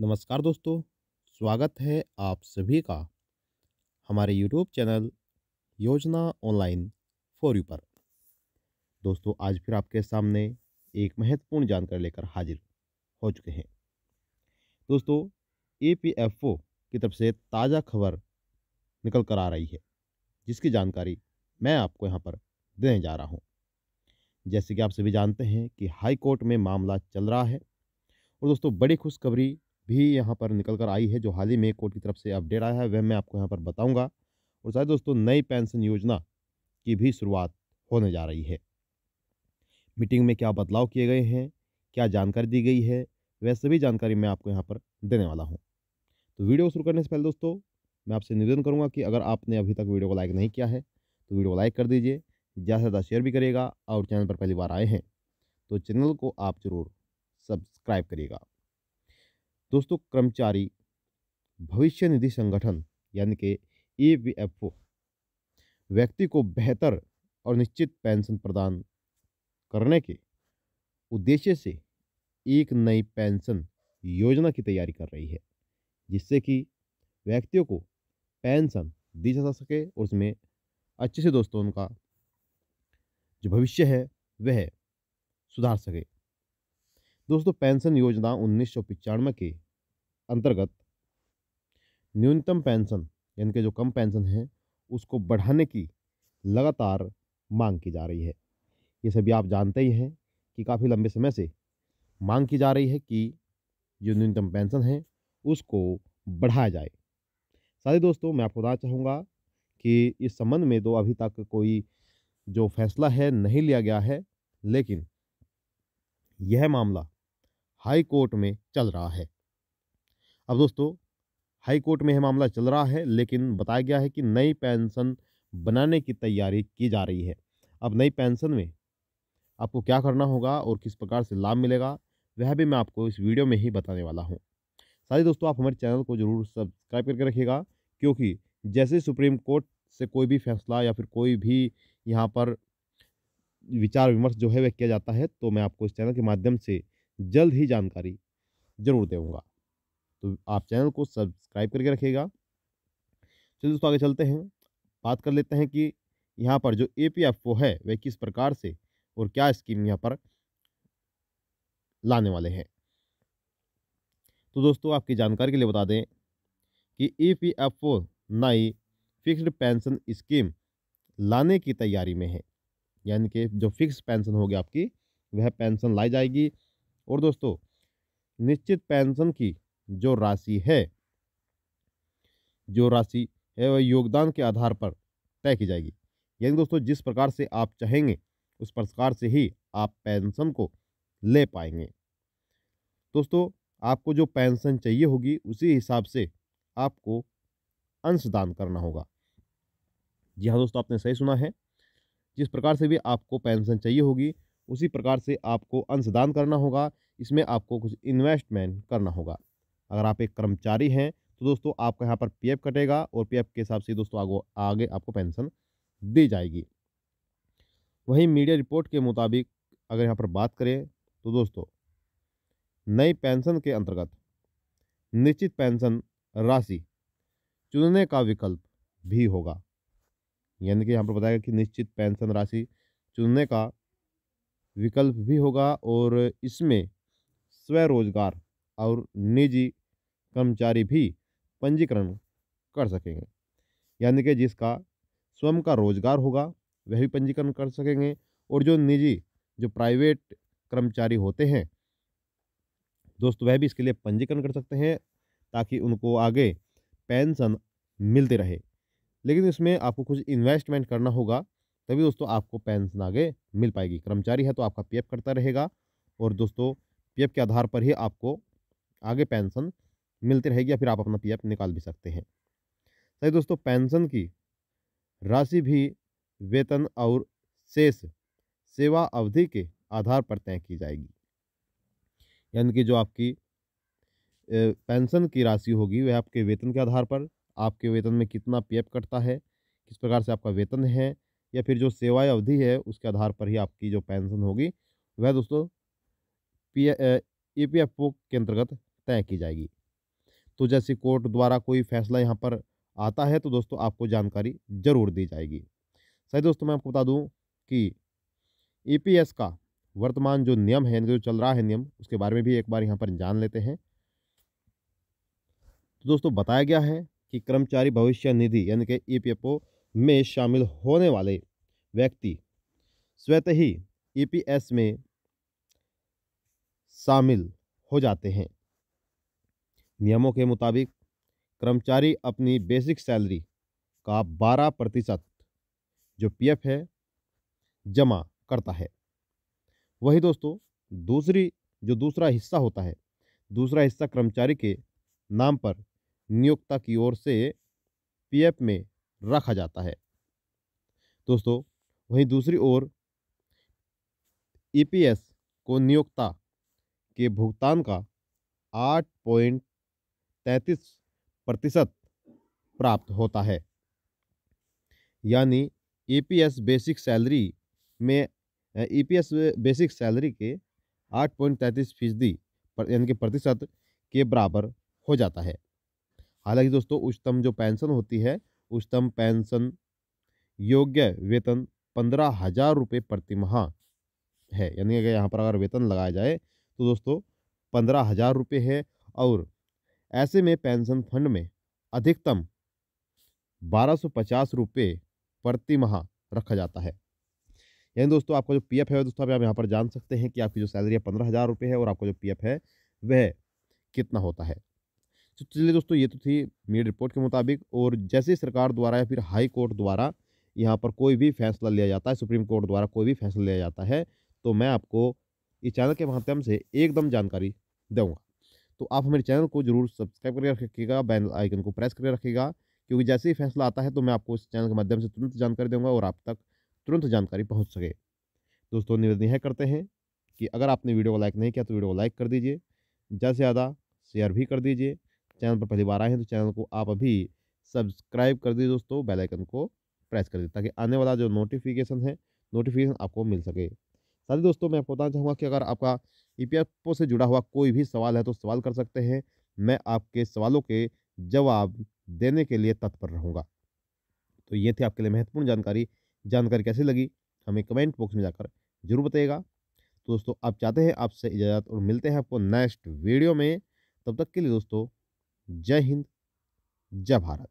नमस्कार दोस्तों स्वागत है आप सभी का हमारे YouTube channel Yojana online for you पर दोस्तों आज फिर आपके सामने एक महत्वपूर्ण जानकारी लेकर हाजिर हो चुके हैं दोस्तों ए पी एफ ओ की तरफ से ताज़ा खबर निकल कर आ रही है जिसकी जानकारी मैं आपको यहाँ पर देने जा रहा हूँ जैसे कि आप सभी जानते हैं कि हाई कोर्ट में मामला चल रहा है और दोस्तों बड़ी खुशखबरी भी यहाँ पर निकल कर आई है जो हाल ही में कोर्ट की तरफ से अपडेट आया है वह मैं आपको यहाँ पर बताऊँगा और शायद दोस्तों नई पेंशन योजना की भी शुरुआत होने जा रही है मीटिंग में क्या बदलाव किए गए हैं क्या जानकारी दी गई है वह सभी जानकारी मैं आपको यहाँ पर देने वाला हूँ तो वीडियो शुरू करने से पहले दोस्तों मैं आपसे निवेदन करूँगा कि अगर आपने अभी तक वीडियो को लाइक नहीं किया है तो वीडियो को लाइक कर दीजिए ज़्यादा से ज़्यादा शेयर भी करिएगा और चैनल पर पहली बार आए हैं तो चैनल को आप ज़रूर सब्सक्राइब करिएगा दोस्तों कर्मचारी भविष्य निधि संगठन यानी कि ए व्यक्ति को बेहतर और निश्चित पेंशन प्रदान करने के उद्देश्य से एक नई पेंशन योजना की तैयारी कर रही है जिससे कि व्यक्तियों को पेंशन दी जा सके और उसमें अच्छे से दोस्तों उनका जो भविष्य है वह सुधार सके दोस्तों पेंशन योजना उन्नीस के अंतर्गत न्यूनतम पेंशन यानी कि जो कम पेंशन है उसको बढ़ाने की लगातार मांग की जा रही है ये सभी आप जानते ही हैं कि काफ़ी लंबे समय से मांग की जा रही है कि जो न्यूनतम पेंशन है उसको बढ़ाया जाए साथ ही दोस्तों मैं आपको बताना चाहूँगा कि इस संबंध में तो अभी तक कोई जो फैसला है नहीं लिया गया है लेकिन यह मामला हाई कोर्ट में चल रहा है अब दोस्तों हाई कोर्ट में यह मामला चल रहा है लेकिन बताया गया है कि नई पेंशन बनाने की तैयारी की जा रही है अब नई पेंशन में आपको क्या करना होगा और किस प्रकार से लाभ मिलेगा वह भी मैं आपको इस वीडियो में ही बताने वाला हूँ साथ ही दोस्तों आप हमारे चैनल को ज़रूर सब्सक्राइब करके रखिएगा क्योंकि जैसे सुप्रीम कोर्ट से कोई भी फैसला या फिर कोई भी यहाँ पर विचार विमर्श जो है वह किया जाता है तो मैं आपको इस चैनल के माध्यम से जल्द ही जानकारी ज़रूर देऊँगा तो आप चैनल को सब्सक्राइब करके रखिएगा चलिए दोस्तों आगे चलते हैं बात कर लेते हैं कि यहाँ पर जो ए पी एफ ओ है वह किस प्रकार से और क्या स्कीम यहाँ पर लाने वाले हैं तो दोस्तों आपकी जानकारी के लिए बता दें कि ई पी एफ ओ नई फिक्स्ड पेंशन स्कीम लाने की तैयारी में है यानी कि जो फिक्स पेंशन होगी आपकी वह पेंशन लाई जाएगी और दोस्तों निश्चित पेंशन की जो राशि है जो राशि है वह योगदान के आधार पर तय की जाएगी यानी दोस्तों जिस प्रकार से आप चाहेंगे उस प्रकार से ही आप पेंशन को ले पाएंगे दोस्तों आपको जो पेंशन चाहिए होगी उसी हिसाब से आपको अंशदान करना होगा जी हाँ दोस्तों आपने सही सुना है जिस प्रकार से भी आपको पेंशन चाहिए होगी उसी प्रकार से आपको अंशदान करना होगा इसमें आपको कुछ इन्वेस्टमेंट करना होगा अगर आप एक कर्मचारी हैं तो दोस्तों आपका यहाँ पर पीएफ कटेगा और पीएफ के हिसाब से दोस्तों आगो आगे आपको पेंशन दी जाएगी वहीं मीडिया रिपोर्ट के मुताबिक अगर यहाँ पर बात करें तो दोस्तों नई पेंशन के अंतर्गत निश्चित पेंशन राशि चुनने का विकल्प भी होगा यानी कि यहाँ पर बताया कि निश्चित पेंशन राशि चुनने का विकल्प भी होगा और इसमें स्वरोजगार और निजी कर्मचारी भी पंजीकरण कर सकेंगे यानी कि जिसका स्वयं का रोजगार होगा वह भी पंजीकरण कर सकेंगे और जो निजी जो प्राइवेट कर्मचारी होते हैं दोस्तों वह भी इसके लिए पंजीकरण कर सकते हैं ताकि उनको आगे पेंशन मिलते रहे लेकिन इसमें आपको कुछ इन्वेस्टमेंट करना होगा तभी दोस्तों आपको पेंशन आगे मिल पाएगी कर्मचारी है तो आपका पीएफ करता रहेगा और दोस्तों पीएफ के आधार पर ही आपको आगे पेंशन मिलती रहेगी या फिर आप अपना पीएफ निकाल भी सकते हैं सही दोस्तों पेंशन की राशि भी वेतन और शेष सेवा अवधि के आधार पर तय की जाएगी यानी कि जो आपकी पेंशन की राशि होगी वह आपके वेतन के आधार पर आपके वेतन में कितना पीएफ कटता है किस प्रकार से आपका वेतन है या फिर जो सेवा अवधि है उसके आधार पर ही आपकी जो पेंशन होगी वह दोस्तों पी ए के अंतर्गत तय की जाएगी तो जैसे कोर्ट द्वारा कोई फैसला यहाँ पर आता है तो दोस्तों आपको जानकारी जरूर दी जाएगी सही दोस्तों मैं आपको बता दूँ कि ई पी एस का वर्तमान जो नियम है जो चल रहा है नियम उसके बारे में भी एक बार यहाँ पर जान लेते हैं तो दोस्तों बताया गया है कि कर्मचारी भविष्य निधि यानी कि ई पी एफ ओ में शामिल होने वाले व्यक्ति स्वतः ही ईपीएस e में शामिल हो जाते हैं नियमों के मुताबिक कर्मचारी अपनी बेसिक सैलरी का बारह प्रतिशत जो पीएफ है जमा करता है वही दोस्तों दूसरी जो दूसरा हिस्सा होता है दूसरा हिस्सा कर्मचारी के नाम पर नियोक्ता की ओर से पीएफ में रखा जाता है दोस्तों वहीं दूसरी ओर ईपीएस e को नियोक्ता के भुगतान का आठ पॉइंट तैंतीस प्रतिशत प्राप्त होता है यानी ईपीएस e बेसिक सैलरी में ईपीएस e बेसिक सैलरी के आठ पॉइंट तैंतीस फीसदी यानी कि प्रतिशत के बराबर हो जाता है हालांकि दोस्तों उच्चतम जो पेंशन होती है उच्चतम पेंशन योग्य वेतन पंद्रह हजार रुपये प्रतिमाह है यानी अगर यहाँ पर अगर वेतन लगाया जाए तो दोस्तों पंद्रह हजार रुपये है और ऐसे में पेंशन फंड में अधिकतम बारह सौ पचास रुपये प्रतिमाह रखा जाता है यानी दोस्तों आपका जो पीएफ है दोस्तों आप यहाँ पर जान सकते हैं कि आपकी जो सैलरी है पंद्रह हज़ार रुपये है और आपका जो पी है वह कितना होता है तो चलिए दोस्तों ये तो थी मीडिया रिपोर्ट के मुताबिक और जैसे सरकार द्वारा या फिर हाई कोर्ट द्वारा यहाँ पर कोई भी फैसला लिया जाता है सुप्रीम कोर्ट द्वारा कोई भी फैसला लिया जाता है तो मैं आपको इस चैनल के माध्यम से एकदम जानकारी दूँगा तो आप हमारे चैनल को जरूर सब्सक्राइब करके रखिएगा बैल आइकन को प्रेस करके रखिएगा क्योंकि जैसे ही फैसला आता है तो मैं आपको इस चैनल के माध्यम से तुरंत जानकारी दूंगा और आप तक तुरंत जानकारी पहुँच सके दोस्तों निवेदन यह करते हैं कि अगर आपने वीडियो को लाइक नहीं किया तो वीडियो को लाइक कर दीजिए ज़्यादा से ज़्यादा शेयर भी कर दीजिए चैनल पर पहली बार आए हैं तो चैनल को आप अभी सब्सक्राइब कर दीजिए दोस्तों बेल आइकन को प्रेस कर दीजिए ताकि आने वाला जो नोटिफिकेशन है नोटिफिकेशन आपको मिल सके साथ ही दोस्तों मैं आपको बताना चाहूँगा कि अगर आपका ई से जुड़ा हुआ कोई भी सवाल है तो सवाल कर सकते हैं मैं आपके सवालों के जवाब देने के लिए तत्पर रहूँगा तो ये थी आपके लिए महत्वपूर्ण जानकारी जानकारी कैसी लगी हमें कमेंट बॉक्स में जाकर जरूर बताइएगा तो दोस्तों आप चाहते हैं आपसे इजाज़त और मिलते हैं आपको नेक्स्ट वीडियो में तब तक के लिए दोस्तों जय हिंद जय भारत